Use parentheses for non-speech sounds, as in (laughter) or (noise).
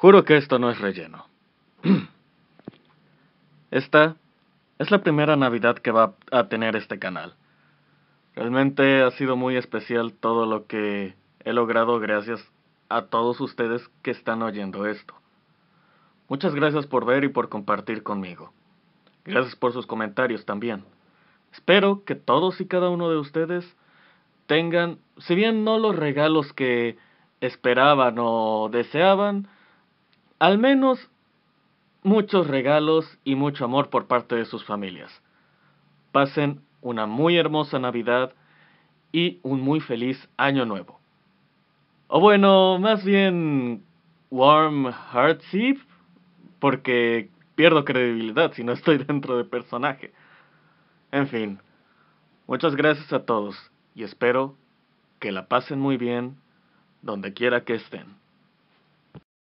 Juro que esto no es relleno. (clears throat) Esta es la primera Navidad que va a tener este canal. Realmente ha sido muy especial todo lo que he logrado gracias a todos ustedes que están oyendo esto. Muchas gracias por ver y por compartir conmigo. Gracias por sus comentarios también. Espero que todos y cada uno de ustedes tengan, si bien no los regalos que esperaban o deseaban, al menos muchos regalos y mucho amor por parte de sus familias. Pasen una muy hermosa Navidad y un muy feliz año nuevo. O bueno, más bien warm Heartship, porque pierdo credibilidad si no estoy (laughs) dentro de personaje. En fin, muchas gracias a todos y espero que la pasen muy bien donde quiera que estén.